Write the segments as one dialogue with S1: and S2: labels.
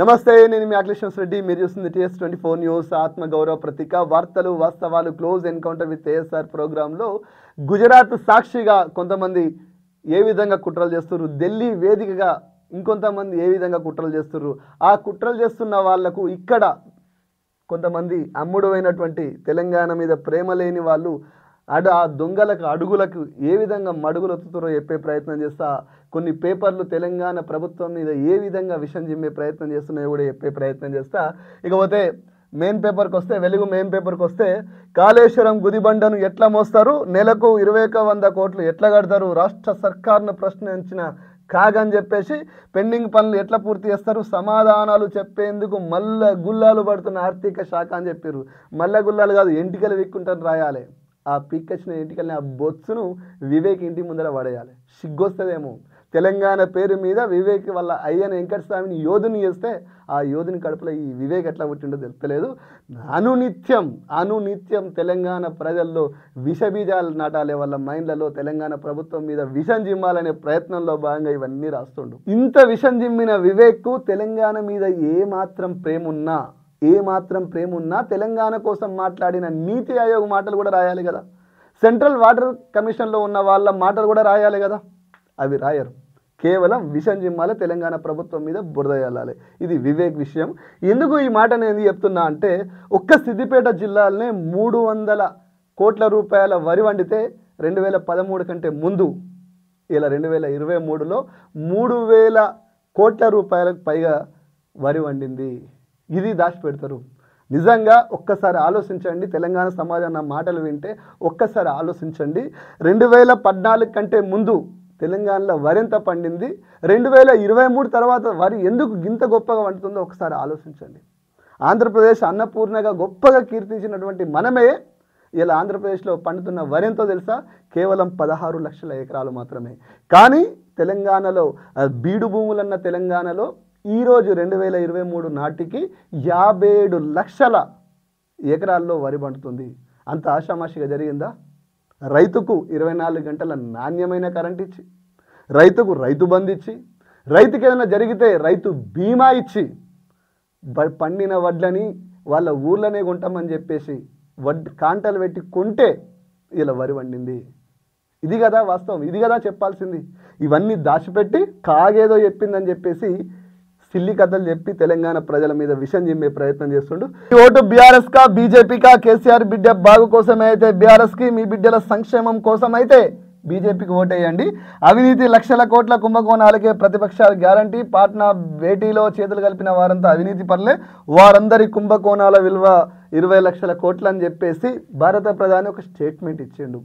S1: నమస్తే నేను మీ అఖిలేష్ రెడ్డి మీరు చూస్తుంది టీఎస్ ట్వంటీ ఫోర్ న్యూస్ ఆత్మగౌరవ ప్రతీక వార్తలు వాస్తవాలు క్లోజ్ ఎన్కౌంటర్ విత్ ఏఎస్ఆర్ ప్రోగ్రాంలో గుజరాత్ సాక్షిగా కొంతమంది ఏ విధంగా కుట్రలు చేస్తున్నారు ఢిల్లీ వేదికగా ఇంకొంతమంది ఏ విధంగా కుట్రలు చేస్తున్నారు ఆ కుట్రలు చేస్తున్న వాళ్లకు ఇక్కడ కొంతమంది అమ్ముడు తెలంగాణ మీద ప్రేమ లేని వాళ్ళు అడు ఆ దొంగలకు అడుగులకు ఏ విధంగా మడుగులొత్తుతారో చెప్పే ప్రయత్నం చేస్తా కొన్ని పేపర్లు తెలంగాణ ప్రభుత్వం మీద ఏ విధంగా విషయం చెప్పే ప్రయత్నం చేస్తున్నాయో కూడా చెప్పే ప్రయత్నం చేస్తా ఇకపోతే మెయిన్ పేపర్కి వస్తే వెలుగు మెయిన్ పేపర్కి వస్తే కాళేశ్వరం గుదిబండను ఎట్లా మోస్తారు నెలకు ఇరవై ఒక వంద కోట్లు ఎట్లా కడతారు రాష్ట్ర సర్కార్ను ప్రశ్నించిన కాగని చెప్పేసి పెండింగ్ పనులు ఎట్లా పూర్తి చేస్తారు సమాధానాలు చెప్పేందుకు మల్ల గుల్లాలు పడుతున్న ఆర్థిక శాఖ అని చెప్పారు మల్ల గుల్లాలు కాదు ఎంటికలు విక్కుంటాను రాయాలి ఆ వచ్చిన ఇంటికెళ్ళిన ఆ బొత్సును వివేక్ ఇంటి ముందర పడేయాలి సిగ్గొస్తుందేమో తెలంగాణ పేరు మీద వివేక్ వల్ల అయ్యని వెంకట స్వామిని యోధుని చేస్తే ఆ యోధుని కడుపులో ఈ వివేక్ ఎట్లా పుట్టిండో తెలుస్తలేదు అనునిత్యం అనునిత్యం తెలంగాణ ప్రజల్లో విషబీజాలు నాటాలే వాళ్ళ మైండ్లలో తెలంగాణ ప్రభుత్వం మీద విషం జిమ్మాలనే ప్రయత్నంలో భాగంగా ఇవన్నీ రాస్తుండు ఇంత విషం జిమ్మిన వివేక్కు తెలంగాణ మీద ఏమాత్రం ప్రేమ ఉన్నా ఏ మాత్రం ప్రేమ ఉన్నా తెలంగాణ కోసం మాట్లాడిన నీతి ఆయోగ్ మాటలు కూడా రాయాలి కదా సెంట్రల్ వాటర్ కమిషన్లో ఉన్న వాళ్ళ మాటలు కూడా రాయాలి కదా అవి రాయరు కేవలం విషం జిమ్మాలే తెలంగాణ ప్రభుత్వం మీద బురద వెళ్ళాలి ఇది వివేక్ విషయం ఎందుకు ఈ మాట నేను చెప్తున్నా అంటే ఒక్క సిద్దిపేట జిల్లాలనే మూడు వందల కోట్ల రూపాయల వరి వండితే రెండు వేల పదమూడు కంటే ముందు ఇలా రెండు వేల ఇరవై మూడులో మూడు వేల కోట్ల రూపాయలకు పైగా వరి వండింది ఇది దాచి పెడతారు నిజంగా ఒక్కసారి ఆలోచించండి తెలంగాణ సమాజం అన్న మాటలు వింటే ఒక్కసారి ఆలోచించండి రెండు వేల పద్నాలుగు కంటే ముందు తెలంగాణలో వరి ఎంత పండింది రెండు వేల ఇరవై మూడు తర్వాత వరి ఎందుకు ఇంత గొప్పగా వండుతుందో ఒకసారి ఆలోచించండి ఆంధ్రప్రదేశ్ అన్నపూర్ణగా గొప్పగా కీర్తించినటువంటి మనమే ఇలా ఆంధ్రప్రదేశ్లో పండుతున్న వరి ఎంతో తెలుసా కేవలం పదహారు లక్షల ఎకరాలు మాత్రమే కానీ తెలంగాణలో బీడు భూములన్న తెలంగాణలో ఈరోజు రెండు వేల ఇరవై మూడు నాటికి యాభై ఏడు లక్షల ఎకరాల్లో వరి పండుతుంది అంత ఆషామాషిగా జరిగిందా రైతుకు ఇరవై నాలుగు గంటల నాణ్యమైన కరెంట్ ఇచ్చి రైతుకు రైతు బంద్ ఇచ్చి రైతుకి ఏదైనా జరిగితే రైతు బీమా ఇచ్చి పండిన వడ్లని వాళ్ళ ఊర్లోనే కొంటామని చెప్పేసి వడ్ కాంటలు పెట్టి కొంటే ఇలా వరి వండింది ఇది కదా వాస్తవం ఇది కదా చెప్పాల్సింది ఇవన్నీ దాచిపెట్టి కాగేదో చెప్పిందని చెప్పేసి సిల్లి కథలు చెప్పి తెలంగాణ ప్రజల మీద విషం చెప్పే ప్రయత్నం చేస్తుండు ఓటు బీఆర్ఎస్ కా బీజేపీ కా కేసీఆర్ బిడ్డ బాగు కోసమే అయితే బీఆర్ఎస్ కి మీ బిడ్డల సంక్షేమం కోసం అయితే బీజేపీకి ఓటేయండి అవినీతి లక్షల కోట్ల కుంభకోణాలకే ప్రతిపక్షాలు గ్యారంటీ పాట్నా భేటీలో చేతులు కలిపిన వారంతా అవినీతి పనులే వారందరి కుంభకోణాల విలువ ఇరవై లక్షల కోట్లు అని చెప్పేసి భారత ప్రధాని ఒక స్టేట్మెంట్ ఇచ్చిండు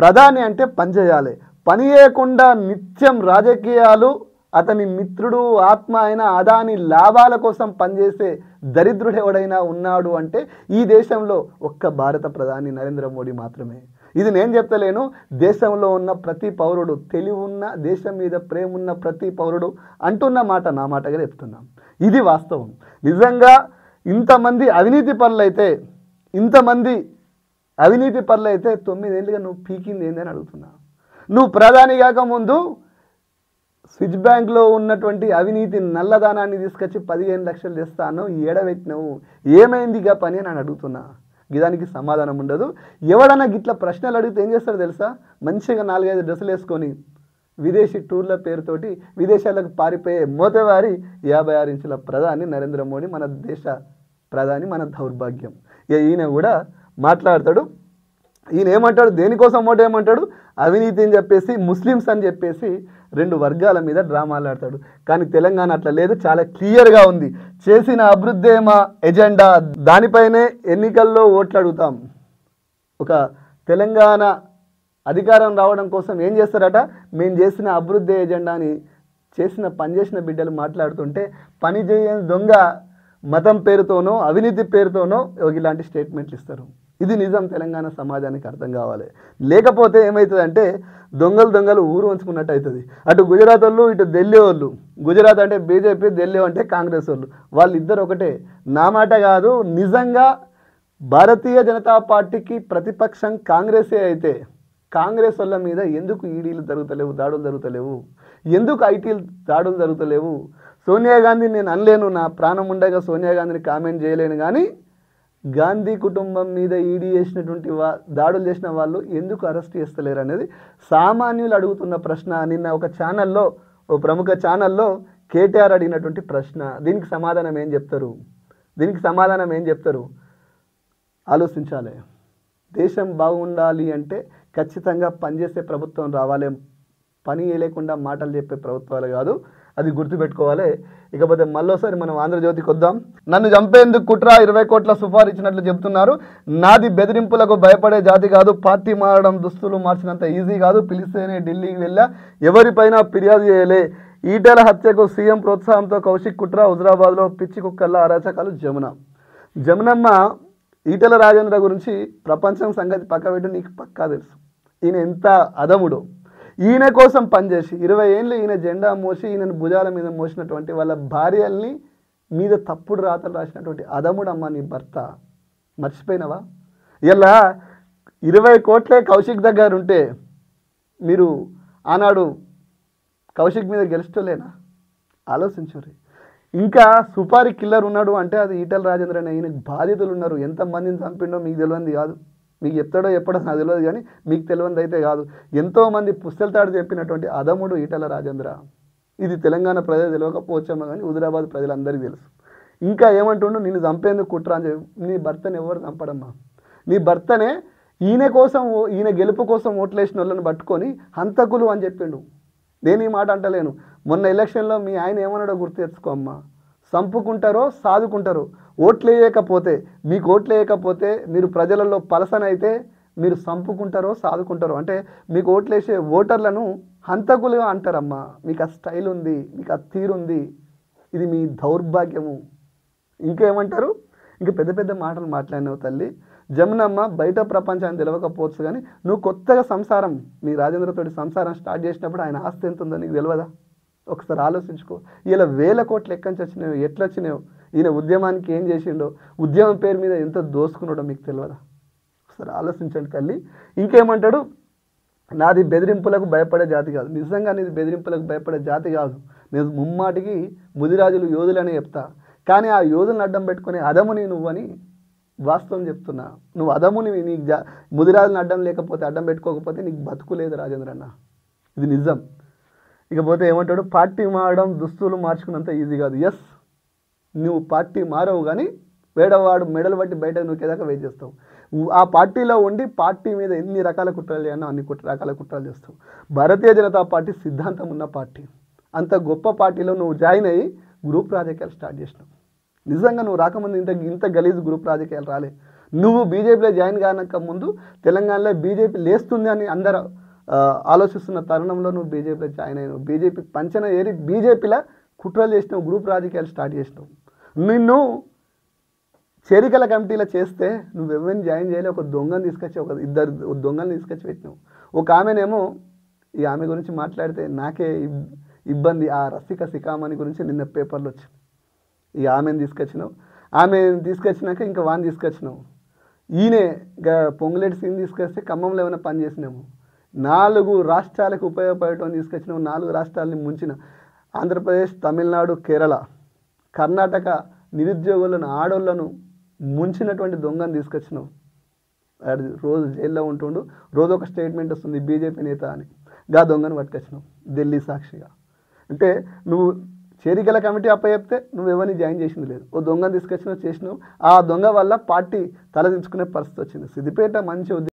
S1: ప్రధాని అంటే పనిచేయాలి పని చేయకుండా నిత్యం రాజకీయాలు అతని మిత్రుడు ఆత్మ అయిన అదాని లాభాల కోసం పనిచేసే దరిద్రుడెవడైనా ఉన్నాడు అంటే ఈ దేశంలో ఒక్క భారత ప్రధాని నరేంద్ర మోడీ మాత్రమే ఇది నేను చెప్తలేను దేశంలో ఉన్న ప్రతి పౌరుడు తెలివి ఉన్న దేశం మీద ప్రేమ ఉన్న ప్రతి పౌరుడు అంటున్న మాట నా మాటగా చెప్తున్నాం ఇది వాస్తవం నిజంగా ఇంతమంది అవినీతి పనులైతే ఇంతమంది అవినీతి పనులైతే తొమ్మిదేళ్ళుగా నువ్వు పీకింది ఏందని అడుగుతున్నా నువ్వు ప్రధాని కాకముందు స్విచ్ బ్యాంక్లో ఉన్నటువంటి అవినీతి నల్లధనాన్ని తీసుకొచ్చి పదిహేను లక్షలు తెస్తాను ఏడబెట్టినవు ఏమైంది ఇక పని అని అడుగుతున్నా గిదానికి సమాధానం ఉండదు ఎవడన్నా గిట్ల ప్రశ్నలు అడిగితే ఏం చేస్తాడు తెలుసా మంచిగా నాలుగైదు డ్రెస్సులు వేసుకొని విదేశీ టూర్ల పేరుతోటి విదేశాలకు పారిపోయే మోతవారి యాభై ఆరు ఇంచుల ప్రధాని నరేంద్ర మోడీ మన దేశ ప్రధాని మన దౌర్భాగ్యం ఇక ఈయన కూడా మాట్లాడతాడు ఈయన ఏమంటాడు దేనికోసం ఓటేమంటాడు అవినీతి అని చెప్పేసి ముస్లిమ్స్ అని చెప్పేసి రెండు వర్గాల మీద డ్రామాలు ఆడతాడు కానీ తెలంగాణ అట్లా లేదు చాలా క్లియర్గా ఉంది చేసిన అభివృద్ధి మా ఎజెండా దానిపైనే ఎన్నికల్లో ఓట్లు అడుగుతాం ఒక తెలంగాణ అధికారం రావడం కోసం ఏం చేస్తారట మేము చేసిన అభివృద్ధి ఎజెండాని చేసిన పనిచేసిన బిడ్డలు మాట్లాడుతుంటే పని చేయని దొంగ మతం పేరుతోనో అవినీతి పేరుతోనో ఇలాంటి స్టేట్మెంట్లు ఇస్తారు ఇది నిజం తెలంగాణ సమాజానికి అర్థం కావాలి లేకపోతే ఏమవుతుందంటే దొంగలు దొంగలు ఊరు వంచుకున్నట్టు అవుతుంది అటు గుజరాత్ వాళ్ళు ఇటు ఢిల్లీ వాళ్ళు గుజరాత్ అంటే బీజేపీ ఢిల్లీ అంటే కాంగ్రెస్ వాళ్ళు వాళ్ళిద్దరు ఒకటే నా మాట కాదు నిజంగా భారతీయ జనతా పార్టీకి ప్రతిపక్షం కాంగ్రెసే అయితే కాంగ్రెస్ వాళ్ళ మీద ఎందుకు ఈడీలు జరుగుతలేవు దాడులు జరుగుతలేవు ఎందుకు ఐటీలు దాడులు జరుగుతలేవు సోనియా గాంధీ నేను అనలేను నా ప్రాణం ఉండగా సోనియా గాంధీని కామెంట్ చేయలేను కానీ గాంధీ కుటుంబం మీద ఈడీ చేసినటువంటి వా దాడులు చేసిన వాళ్ళు ఎందుకు అరెస్ట్ చేస్తలేరు అనేది సామాన్యులు అడుగుతున్న ప్రశ్న నిన్న ఒక ఛానల్లో ఓ ప్రముఖ ఛానల్లో కేటీఆర్ అడిగినటువంటి ప్రశ్న దీనికి సమాధానం ఏం చెప్తారు దీనికి సమాధానం ఏం చెప్తారు ఆలోచించాలి దేశం బాగుండాలి అంటే ఖచ్చితంగా పనిచేసే ప్రభుత్వం రావాలి పని లేకుండా మాటలు చెప్పే ప్రభుత్వాలు కాదు అది గుర్తుపెట్టుకోవాలి ఇకపోతే మళ్ళోసారి మనం ఆంధ్రజ్యోతికి వద్దాం నన్ను చంపేందుకు కుట్ర ఇరవై కోట్ల సుఫారు ఇచ్చినట్లు చెబుతున్నారు నాది బెదిరింపులకు భయపడే జాతి కాదు పార్టీ మారడం దుస్తులు మార్చినంత ఈజీ కాదు పిలిస్తేనే ఢిల్లీకి వెళ్ళా ఎవరిపైన ఫిర్యాదు చేయలే ఈటల హత్యకు సీఎం ప్రోత్సాహంతో కౌశిక్ కుట్ర హుజరాబాద్లో పిచ్చి కుక్కల్లా అరాచకాలు జమున జమునమ్మ ఈటల రాజేంద్ర గురించి ప్రపంచం సంగతి పక్కబెట్టి నీకు పక్కా తెలుసు ఈయన ఎంత అదముడు ఈయన కోసం పనిచేసి ఇరవై ఏళ్ళు ఈయన జెండా మోసి ఈయనను భుజాల మీద మోసినటువంటి వాళ్ళ భార్యల్ని మీద తప్పుడు రాతలు రాసినటువంటి అమ్మ నీ భర్త మర్చిపోయినవా ఇలా ఇరవై కోట్లే కౌశిక్ దగ్గర ఉంటే మీరు ఆనాడు కౌశిక్ మీద గెలుస్తలేనా ఆలోచించరు ఇంకా సుపారి కిల్లర్ ఉన్నాడు అంటే అది ఈటల రాజేంద్ర అనే ఈయనకు బాధితులు ఉన్నారు ఎంతమందిని చంపిండో మీకు తెలియంది కాదు మీకు చెప్తాడో ఎప్పుడో నాకు తెలియదు కానీ మీకు తెలియనిది అయితే కాదు ఎంతోమంది పుస్తెలతాడు చెప్పినటువంటి అదముడు ఈటల రాజేంద్ర ఇది తెలంగాణ ప్రజలు తెలియకపోవచ్చేమో కానీ హుదరాబాద్ ప్రజలందరికీ తెలుసు ఇంకా ఏమంటుండు నిన్ను చంపేందుకు కుట్ర అని చెప్పి నీ భర్తను ఎవరు చంపడమ్మా నీ భర్తనే ఈయన కోసం ఈయన గెలుపు కోసం ఓట్లేసిన వాళ్ళని పట్టుకొని హంతకులు అని చెప్పిండు నేను ఈ మాట అంటలేను మొన్న ఎలక్షన్లో మీ ఆయన ఏమన్నాడో గుర్తు తెచ్చుకోమ్మా చంపుకుంటారో సాదుకుంటారో ఓట్లేయకపోతే మీకు ఓట్లేయకపోతే మీరు ప్రజలలో పలసనైతే మీరు సంపుకుంటారో సాదుకుంటారో అంటే మీకు ఓట్లేసే ఓటర్లను హంతకులుగా అంటారమ్మా మీకు ఆ స్టైల్ ఉంది మీకు ఆ తీరుంది ఇది మీ దౌర్భాగ్యము ఇంకేమంటారు ఇంకా పెద్ద పెద్ద మాటలు మాట్లాడినావు తల్లి జమునమ్మ బయట ప్రపంచాన్ని తెలవకపోవచ్చు కానీ నువ్వు కొత్తగా సంసారం మీ రాజేంద్రతోటి సంసారం స్టార్ట్ చేసినప్పుడు ఆయన ఆస్తి ఎంత ఉందో నీకు తెలియదా ఒకసారి ఆలోచించుకో ఇలా వేల కోట్లు ఎక్కడి నుంచి వచ్చినావు ఎట్లొచ్చినావు ఈయన ఉద్యమానికి ఏం చేసిండో ఉద్యమం పేరు మీద ఎంత దోసుకున్నాడో మీకు తెలియదా సరే ఆలోచించండి తల్లి ఇంకేమంటాడు నాది బెదిరింపులకు భయపడే జాతి కాదు నిజంగా నీది బెదిరింపులకు భయపడే జాతి కాదు నేను ముమ్మాటికి ముదిరాజులు యోధులని చెప్తా కానీ ఆ యోధులను అడ్డం పెట్టుకునే అదముని నువ్వని వాస్తవం చెప్తున్నా నువ్వు అదముని నీకు జా ముదిరాజులను అడ్డం లేకపోతే అడ్డం పెట్టుకోకపోతే నీకు బతుకులేదు రాజేంద్ర అన్న ఇది నిజం ఇకపోతే ఏమంటాడు పార్టీ మారడం దుస్తులు మార్చుకున్నంత ఈజీ కాదు ఎస్ నువ్వు పార్టీ మారవు కానీ వేడవాడు మెడలు బట్టి బయట నూకేదాకా వెయిట్ చేస్తావు ఆ పార్టీలో ఉండి పార్టీ మీద ఎన్ని రకాల కుట్రలు చేయాలో అన్ని కుట్ర రకాల కుట్రలు చేస్తావు భారతీయ జనతా పార్టీ సిద్ధాంతం ఉన్న పార్టీ అంత గొప్ప పార్టీలో నువ్వు జాయిన్ అయ్యి గ్రూప్ రాజకీయాలు స్టార్ట్ చేసినావు నిజంగా నువ్వు రాకముందు ఇంత ఇంత గలీజ్ గ్రూప్ రాజకీయాలు రాలే నువ్వు బీజేపీలో జాయిన్ కానక ముందు తెలంగాణలో బీజేపీ లేస్తుంది అని అందరూ ఆలోచిస్తున్న తరుణంలో నువ్వు బీజేపీలో జాయిన్ అయినావు బీజేపీ పంచన ఏరి బీజేపీలో కుట్రలు చేసినావు గ్రూప్ రాజకీయాలు స్టార్ట్ చేసినావు నిన్ను చేరికల కమిటీలో చేస్తే నువ్వు ఎవరిని జాయిన్ చేయాలి ఒక దొంగను తీసుకొచ్చి ఒక ఇద్దరు దొంగలు తీసుకొచ్చి పెట్టినావు ఒక ఆమెనేమో ఈ ఆమె గురించి మాట్లాడితే నాకే ఇబ్బంది ఆ రసిక సికామని గురించి నిన్న పేపర్లు వచ్చింది ఈ ఆమెను తీసుకొచ్చినావు ఆమె తీసుకొచ్చినాక ఇంకా వాన్ తీసుకొచ్చినావు ఈయనే పొంగులేటి సీన్ తీసుకొస్తే ఖమ్మంలో ఏమైనా పని చేసినాము నాలుగు రాష్ట్రాలకు ఉపయోగపడటం తీసుకొచ్చినాము నాలుగు రాష్ట్రాలని ముంచిన ఆంధ్రప్రదేశ్ తమిళనాడు కేరళ కర్ణాటక నిరుద్యోగులను ఆడోళ్లను ముంచినటువంటి దొంగను తీసుకొచ్చినావు రోజు జైల్లో ఉంటుండు రోజు ఒక స్టేట్మెంట్ వస్తుంది బీజేపీ నేత అని గా దొంగను పట్టుకొచ్చినావు ఢిల్లీ సాక్షిగా అంటే నువ్వు చేరికల కమిటీ చెప్తే నువ్వు ఎవరిని జాయిన్ చేసింది లేదు ఓ దొంగను తీసుకొచ్చినావు చేసినావు ఆ దొంగ వల్ల పార్టీ తలదించుకునే పరిస్థితి వచ్చింది సిద్దిపేట మంచి